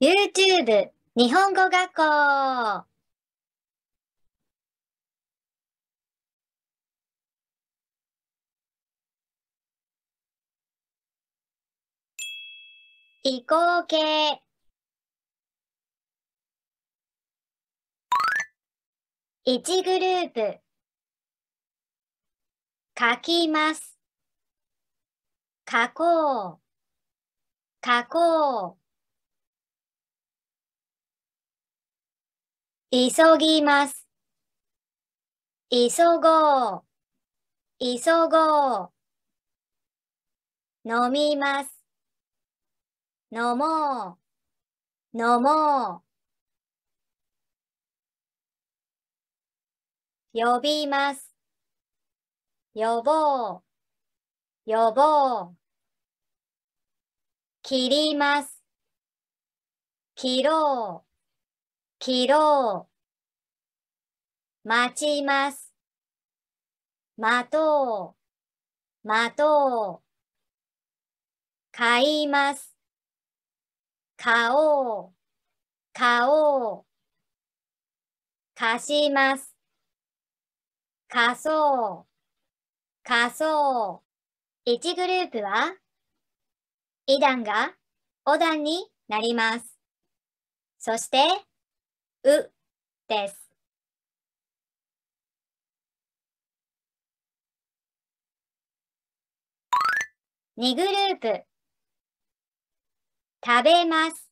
YouTube 日本語学校移行形一グループ書きます書こう書こう急ぎます。急ごう。急ごう。飲みます。飲もう。飲もう。呼びます。呼ぼう。呼ぼう。切ります。切ろう。切ろう。待ちます。待とう、待とう。買います。買おう、買おう。貸します。貸そう、貸そう。1グループは、イ段が5段になります。そして、うです。2グループ食べます、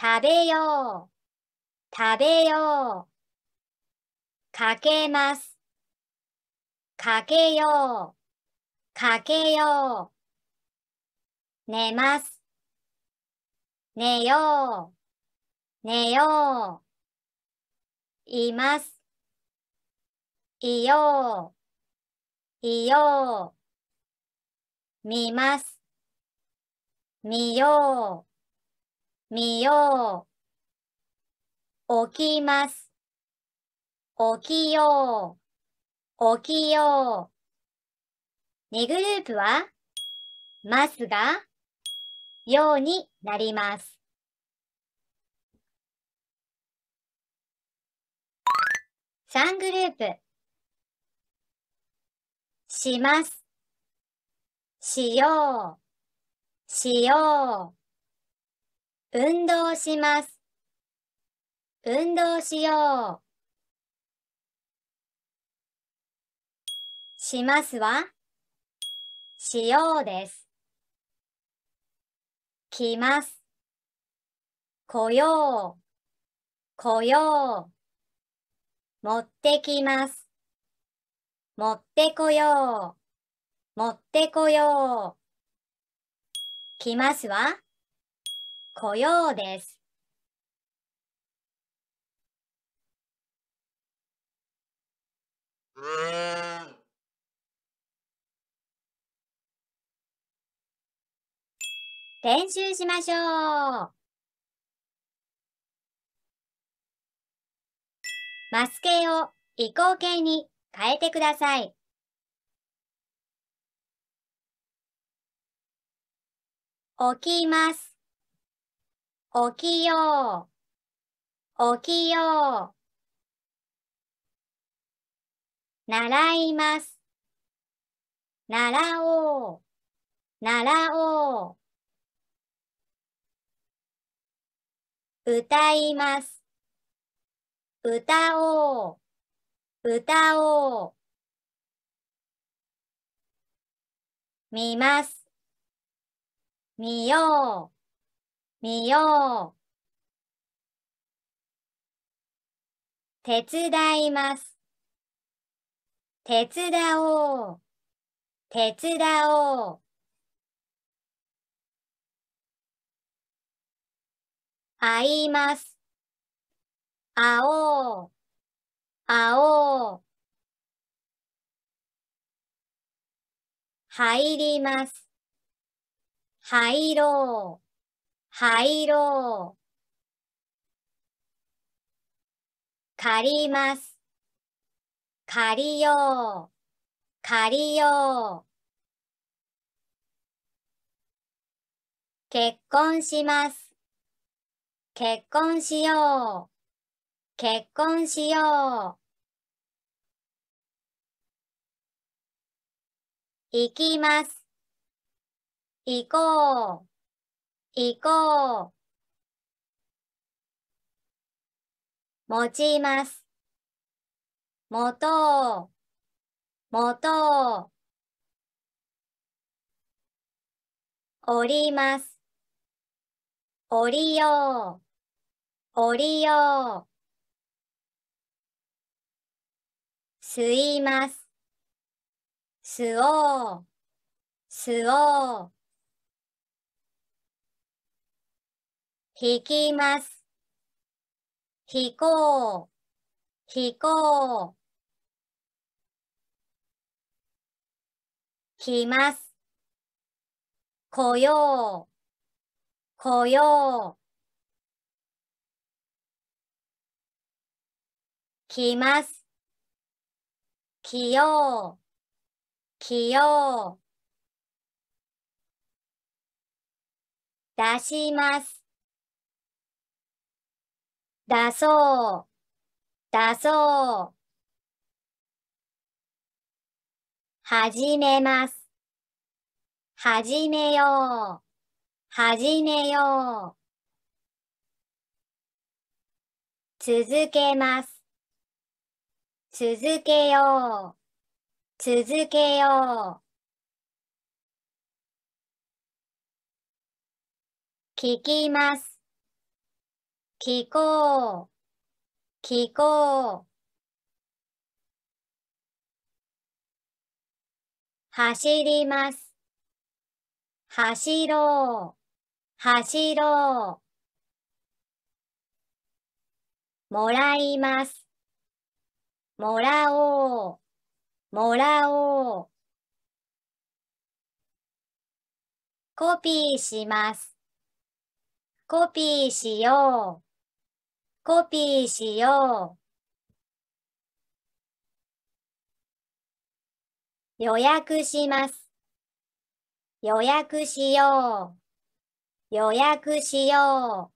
食べよう、食べようかけます、かけよう、かけよう寝ます、寝よう、寝よういます、いよう、いよう見ます。見よう。見よう。起きます。起きよう。起きよう。2グループは、ますが、ようになります。3グループ、します。しよう、しよう。運動します。運動しよう。しますは、しようです。来ます。来よう、来よう。持ってきます。持ってこよう。持ってこよう。来ますは、来ようです。練習しましょう。マス形を移行形に変えてください。起きます。起きよう。起きよう。習います。習おう。習おう。歌います。歌おう。歌おう。見ます。見よう、見よう。手伝います。手伝おう、手伝おう。会います。会おう、会おう。入ります。入ろう、入ろう。借ります、借りよう、借りよう。結婚します、結婚しよう、結婚しよう。行きます。行こう、行こう。持ちます。持とう、持とう。降ります。降りよう、降りよう。吸います。吸おう、吸おう。引きます。引こう、引こう。来ます。来よう、来よう。来ます。来よう、来よう。出します。出そう、出そう。始めます。始めよう、始めよう。続けます。続けよう、続けよう。聞きます。聞こう、聞こう。走ります。走ろう、走ろう。もらいます。もらおう、もらおう。コピーします。コピーしよう。コピーしよう。予約します。予約しよう。予約しよ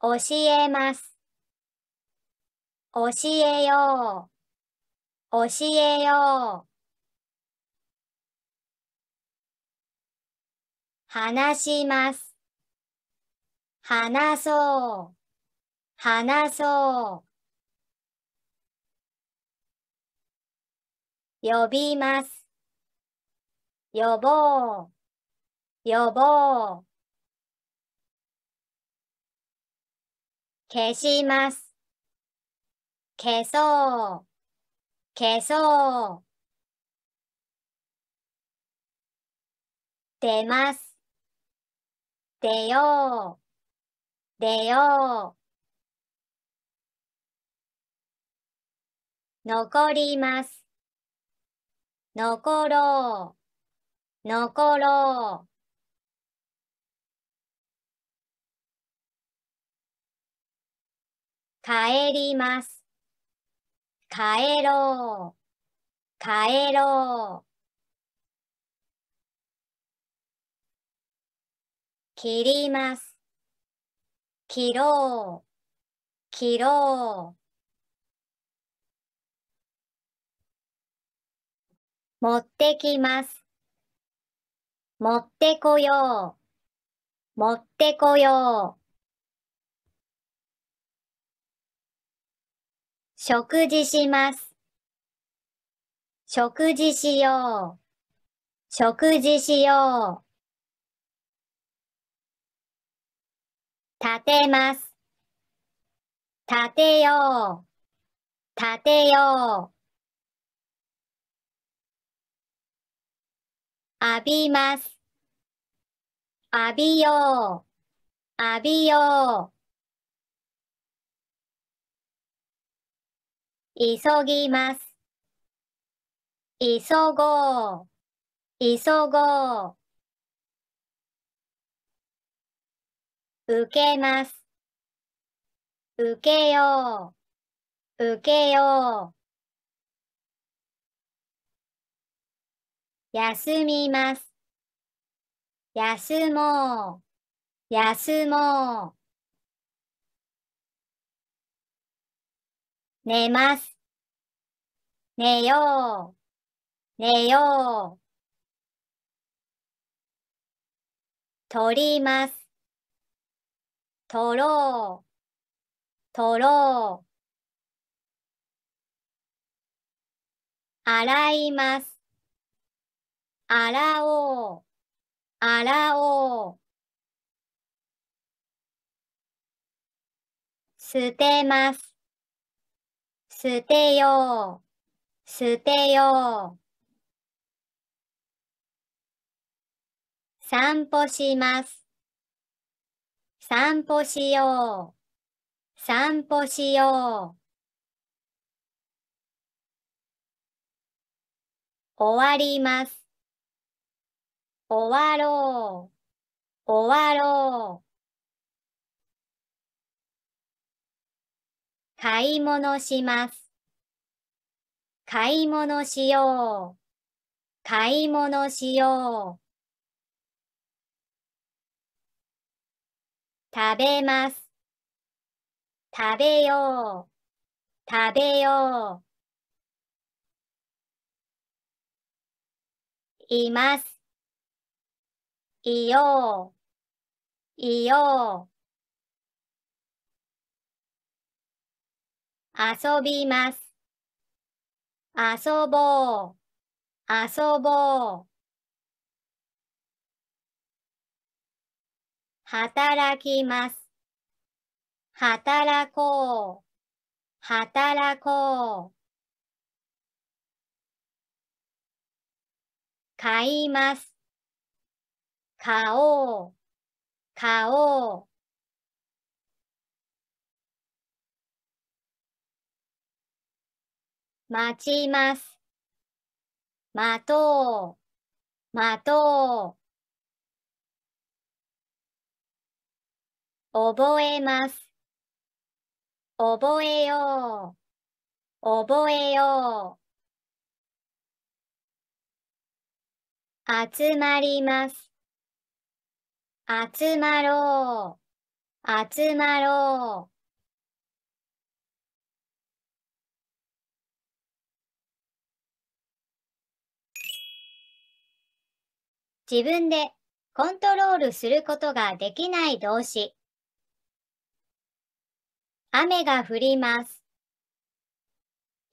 う。教えます。教えよう。教えよう。話します。話そう、話そう。呼びます、呼ぼう、呼ぼう。消します、消そう、消そう。出ます、出よう。出よう。残ります。残ろう。残ろう。帰ります。帰ろう。帰ろう。切ります。切ろう、切ろう。持ってきます。持ってこよう、持ってこよう。食事します。食事しよう、食事しよう。立てます。立てよう。立てよう。浴びます。浴びよう。浴びよう。急ぎます。急ごう。急ごう。受けます。受けよう。受けよう。休みます。休もう。休もう。寝ます。寝よう。寝よう。取ります。とろう、とろう。洗います。洗おう、洗おう。捨てます。捨てよう、捨てよう。散歩します。散歩しよう。散歩しよう。終わります。終わろう。終わろう。買い物します。買い物しよう。買い物しよう。食べます。食べよう。食べよう。います。いよう。いよう。遊びます。遊ぼう。遊ぼう。働きます。働こう、働こう。買います。買おう、買おう。待ちます。待とう、待とう。覚えます。覚えよう。覚えよう。集まります。集まろう。集まろう。自分でコントロールすることができない動詞。雨が降ります。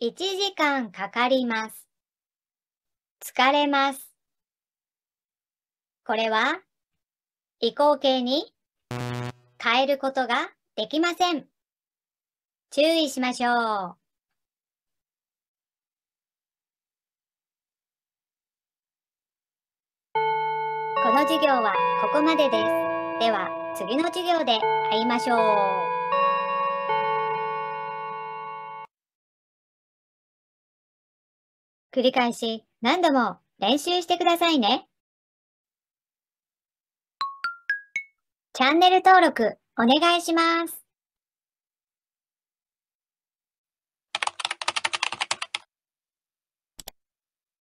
1時間かかります。疲れます。これは移行形に変えることができません。注意しましょう。この授業はここまでです。では次の授業で会いましょう。繰り返し何度も練習してくださいね。チャンネル登録お願いします。